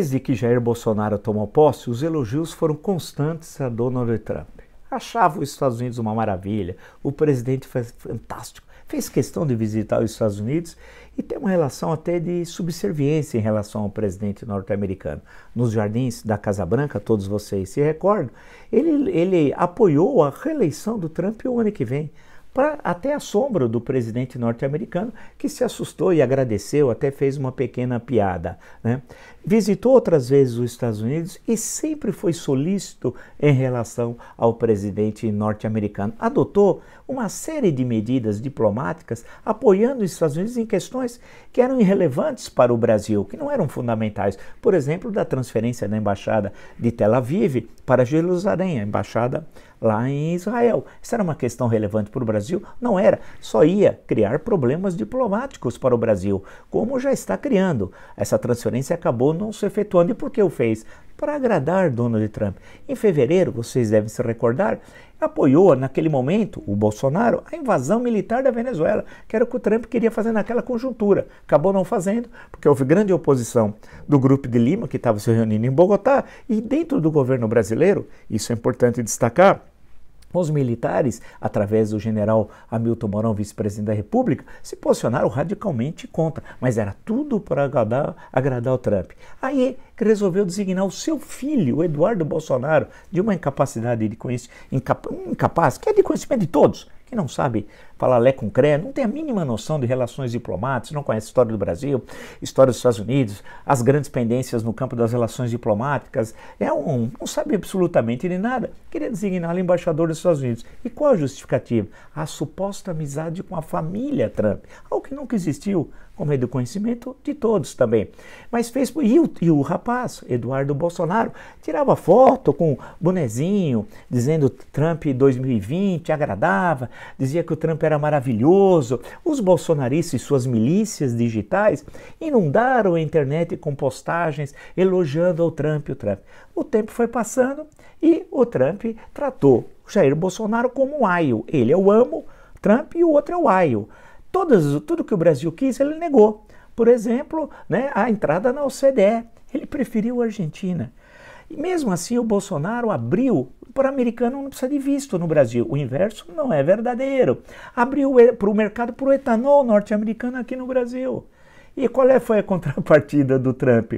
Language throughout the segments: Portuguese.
Desde que Jair Bolsonaro tomou posse, os elogios foram constantes a Donald Trump. Achava os Estados Unidos uma maravilha, o presidente foi fantástico, fez questão de visitar os Estados Unidos e tem uma relação até de subserviência em relação ao presidente norte-americano. Nos jardins da Casa Branca, todos vocês se recordam, ele, ele apoiou a reeleição do Trump o ano que vem para até sombra do presidente norte-americano, que se assustou e agradeceu, até fez uma pequena piada. Né? Visitou outras vezes os Estados Unidos e sempre foi solícito em relação ao presidente norte-americano. Adotou uma série de medidas diplomáticas apoiando os Estados Unidos em questões que eram irrelevantes para o Brasil, que não eram fundamentais. Por exemplo, da transferência da embaixada de Tel Aviv para Jerusalém, a embaixada lá em Israel. Isso era uma questão relevante para o Brasil? Não era. Só ia criar problemas diplomáticos para o Brasil, como já está criando. Essa transferência acabou não se efetuando. E por que o fez? Para agradar Donald Trump. Em fevereiro, vocês devem se recordar, apoiou naquele momento, o Bolsonaro, a invasão militar da Venezuela, que era o que o Trump queria fazer naquela conjuntura. Acabou não fazendo, porque houve grande oposição do grupo de Lima, que estava se reunindo em Bogotá, e dentro do governo brasileiro, isso é importante destacar, os militares, através do general Hamilton Mourão, vice-presidente da República, se posicionaram radicalmente contra, mas era tudo para agradar, agradar o Trump. Aí resolveu designar o seu filho, o Eduardo Bolsonaro, de uma incapacidade de conhecimento, incapaz, que é de conhecimento de todos, que não sabe Lé com cré, não tem a mínima noção de relações diplomáticas, não conhece a história do Brasil, história dos Estados Unidos, as grandes pendências no campo das relações diplomáticas, é um, não sabe absolutamente de nada, queria designá-lo embaixador dos Estados Unidos. E qual a justificativa? A suposta amizade com a família Trump, algo que nunca existiu, com meio do conhecimento de todos também. Mas fez, e o, e o rapaz, Eduardo Bolsonaro, tirava foto com bonezinho, dizendo Trump 2020, agradava, dizia que o Trump era era maravilhoso, os bolsonaristas e suas milícias digitais inundaram a internet com postagens elogiando o Trump e o Trump. O tempo foi passando e o Trump tratou Jair Bolsonaro como um aio. Ele é o amo Trump e o outro é o aio. Todas, tudo que o Brasil quis, ele negou. Por exemplo, né, a entrada na OCDE. Ele preferiu a Argentina. E mesmo assim, o Bolsonaro abriu para o americano não precisa de visto no Brasil. O inverso não é verdadeiro. Abriu para o mercado para o etanol norte-americano aqui no Brasil. E qual é, foi a contrapartida do Trump?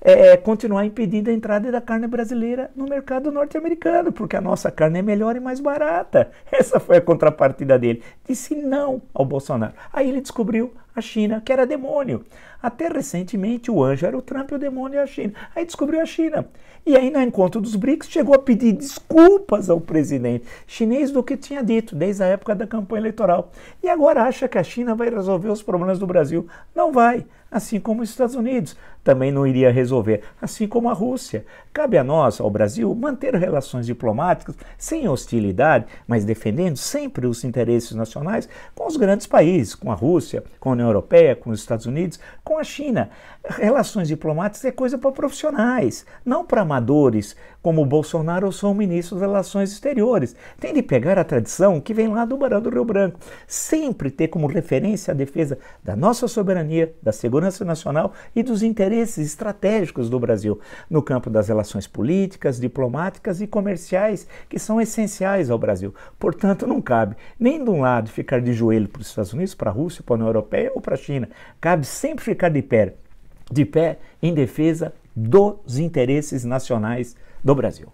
É, continuar impedindo a entrada da carne brasileira no mercado norte-americano, porque a nossa carne é melhor e mais barata. Essa foi a contrapartida dele. Disse não ao Bolsonaro. Aí ele descobriu a China, que era demônio. Até recentemente o anjo era o Trump e o demônio era é a China. Aí descobriu a China. E aí no encontro dos BRICS chegou a pedir desculpas ao presidente chinês do que tinha dito desde a época da campanha eleitoral. E agora acha que a China vai resolver os problemas do Brasil. Não vai assim como os Estados Unidos também não iria resolver, assim como a Rússia. Cabe a nós, ao Brasil, manter relações diplomáticas sem hostilidade, mas defendendo sempre os interesses nacionais com os grandes países, com a Rússia, com a União União Europeia, com os Estados Unidos, com a China. Relações diplomáticas é coisa para profissionais, não para amadores como o Bolsonaro, sou ministro das relações exteriores. Tem de pegar a tradição que vem lá do Barão do Rio Branco. Sempre ter como referência a defesa da nossa soberania, da segurança nacional e dos interesses estratégicos do Brasil no campo das relações políticas, diplomáticas e comerciais, que são essenciais ao Brasil. Portanto, não cabe nem de um lado ficar de joelho para os Estados Unidos, para a Rússia, para a União Europeia ou para a China. Cabe sempre ficar de pé de pé em defesa dos interesses nacionais do Brasil.